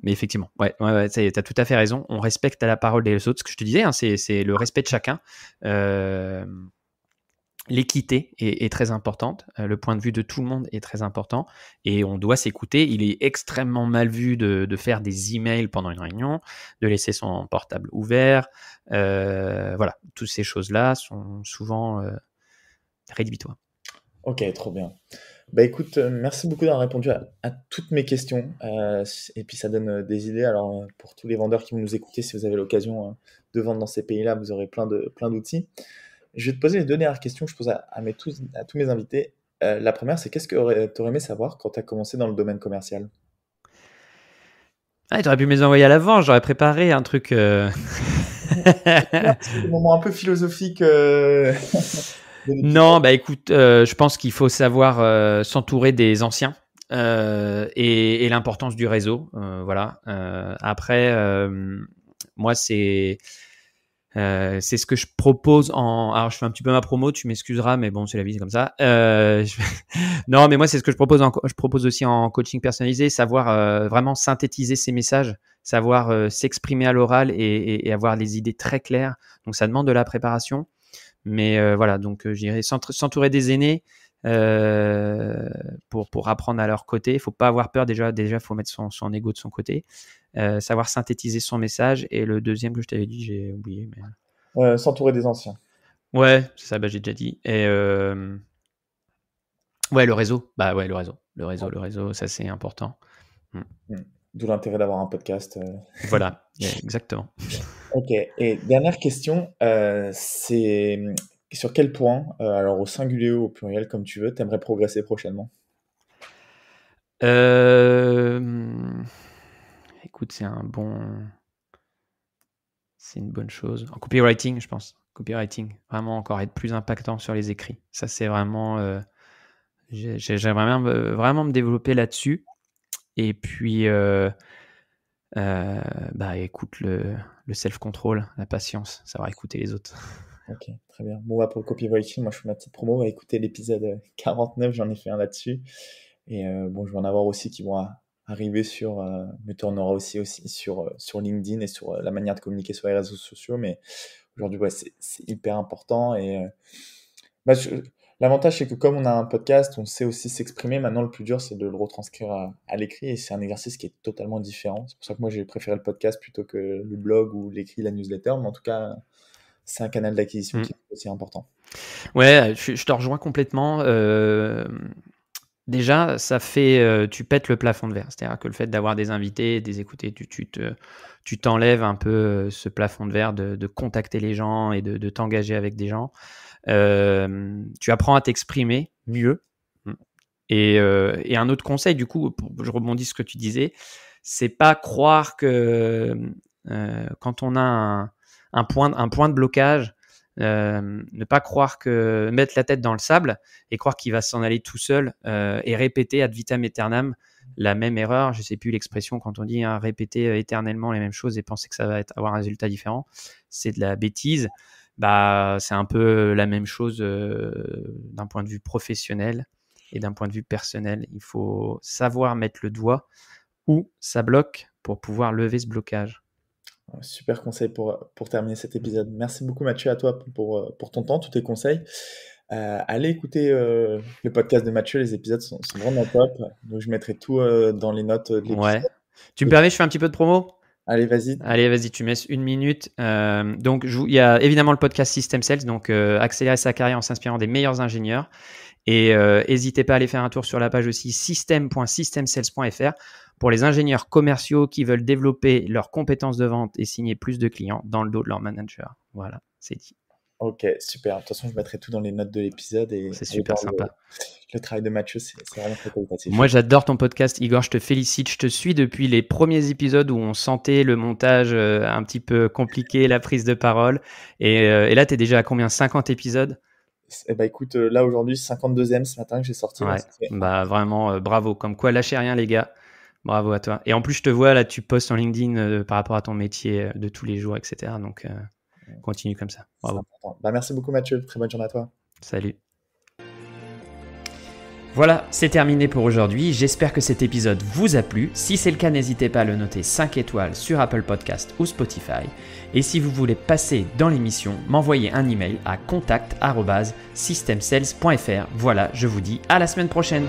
mais effectivement, ouais, ouais, ouais t'as tout à fait raison. On respecte la parole des autres. Ce que je te disais, hein, c'est le respect de chacun. Euh, l'équité est, très importante, euh, le point de vue de tout le monde est très important et on doit s'écouter. Il est extrêmement mal vu de, faire des emails pendant une réunion, de laisser son portable ouvert. Euh, voilà, toutes ces choses-là sont souvent euh, rédhibitoires. Ok, trop bien. Bah écoute, merci beaucoup d'avoir répondu à, toutes mes questions. et puis ça donne des idées. Alors pour tous les vendeurs qui vont nous écouter, si vous avez l'occasion de vendre dans ces pays-là, vous aurez plein de plein d'outils je vais te poser les deux dernières questions que je pose à, mes, tous, à tous mes invités. Euh, la première, c'est qu'est-ce que tu aurais aimé savoir quand tu as commencé dans le domaine commercial ah, tu aurais pu me les envoyer à l'avant, j'aurais préparé un truc. un euh. moment un peu philosophique. Euh. non, bah écoute, je pense qu'il faut savoir s'entourer des anciens et, et l'importance du réseau. voilà. après, moi, c'est euh, c'est ce que je propose en. Alors, je fais un petit peu ma promo, tu m'excuseras, mais bon, c'est la vie, c'est comme ça. Euh, non, mais moi, c'est ce que je propose. Je propose aussi en coaching personnalisé, savoir euh, vraiment synthétiser ses messages, savoir s'exprimer à l'oral et, avoir des idées très claires. Donc, ça demande de la préparation. Mais voilà, donc, j'irai s'entourer des aînés, euh, pour, pour apprendre à leur côté. Il faut pas avoir peur déjà. Déjà, faut mettre son, son ego de son côté, euh, savoir synthétiser son message. Et le deuxième que je t'avais dit, j'ai oublié. Mais... Euh, s'entourer des anciens. Ouais, c'est ça. Bah, j'ai déjà dit. Et ouais, le réseau. Bah ouais, le réseau, le réseau, le réseau. Ça c'est important. Hmm. Hmm. D'où l'intérêt d'avoir un podcast. Voilà, exactement. ok. Et dernière question, c'est sur quel point, euh, alors au singulier ou au pluriel, comme tu veux, t'aimerais progresser prochainement euh, Écoute, c'est un bon. C'est une bonne chose. En copywriting, je pense. Copywriting. Vraiment encore être plus impactant sur les écrits. Ça, c'est vraiment. Euh, J'aimerais vraiment me développer là-dessus. Et puis, bah, écoute, le, le self-control, la patience, savoir écouter les autres. Ok, très bien. Bon, bah, pour le copywriting, moi, je fais ma petite promo. Bah, écoutez l'épisode 49, euh, j'en ai fait un là-dessus. Et euh, bon, je vais en avoir aussi qui vont euh, arriver sur. Me mais tu en auras aussi, aussi sur, sur LinkedIn et sur la manière de communiquer sur les réseaux sociaux. Mais aujourd'hui, ouais, c'est hyper important. Et bah, l'avantage, c'est que comme on a un podcast, on sait aussi s'exprimer. Maintenant, le plus dur, c'est de le retranscrire à l'écrit. Et c'est un exercice qui est totalement différent. C'est pour ça que moi, j'ai préféré le podcast plutôt que le blog ou l'écrit, la newsletter. Mais en tout cas c'est un canal d'acquisition mm. qui est aussi important. Ouais, je, te rejoins complètement. Euh, déjà, ça fait, euh, tu pètes le plafond de verre. C'est-à-dire que le fait d'avoir des invités, des écoutés, tu, te, tu t'enlèves un peu euh, ce plafond de verre de, contacter les gens et de, t'engager avec des gens. tu apprends à t'exprimer mieux. Mm. Et, un autre conseil, du coup, je rebondis sur ce que tu disais, c'est pas croire que quand on a un, un point, de blocage, euh, ne pas croire que mettre la tête dans le sable et croire qu'il va s'en aller tout seul euh, et répéter ad vitam aeternam la même erreur. Je ne sais plus l'expression quand on dit hein, répéter euh, éternellement les mêmes choses et penser que ça va avoir un résultat différent. C'est de la bêtise. Bah, c'est un peu la même chose d'un point de vue professionnel et d'un point de vue personnel. Il faut savoir mettre le doigt où ça bloque pour pouvoir lever ce blocage. Super conseil pour, pour terminer cet mmh. épisode. Merci beaucoup Mathieu à toi pour, euh, pour ton temps, tous tes conseils. Euh, allez écouter euh, le podcast de Mathieu, les épisodes sont, vraiment top. Donc je mettrai tout dans les notes de Ouais. Tu me permets, je fais un petit peu de promo Allez, vas-y. Allez, vas-y, tu mets une minute. donc, je, il y a évidemment le podcast System Sales, donc accélérer sa carrière en s'inspirant des meilleurs ingénieurs. Et n'hésitez pas à aller faire un tour sur la page aussi system.systemsales.fr pour les ingénieurs commerciaux qui veulent développer leurs compétences de vente et signer plus de clients dans le dos de leur manager. Voilà, c'est dit. Ok, super. De toute façon, je mettrai tout dans les notes de l'épisode. et C'est super sympa. Le, travail de Mathieu, c'est vraiment très qualitatif. Moi, j'adore ton podcast, Igor. Je te félicite. Je te suis depuis les premiers épisodes où on sentait le montage euh, un petit peu compliqué, la prise de parole. Et, euh, là, tu es déjà à combien 50 épisodes eh ben, écoute, euh, là aujourd'hui, 52e ce matin que j'ai sorti. bah, vraiment, bravo. Comme quoi, lâchez rien, les gars. Bravo à toi. Et en plus, je te vois, là, tu postes en LinkedIn euh, par rapport à ton métier euh, de tous les jours, etc. Donc, euh, continue comme ça. Bravo. Bah, merci beaucoup, Mathieu. Très bonne journée à toi. Salut. Voilà, c'est terminé pour aujourd'hui. J'espère que cet épisode vous a plu. Si c'est le cas, n'hésitez pas à le noter 5 étoiles sur Apple Podcast ou Spotify. Et si vous voulez passer dans l'émission, m'envoyez un email à contact@systemsales.fr. Voilà, je vous dis à la semaine prochaine.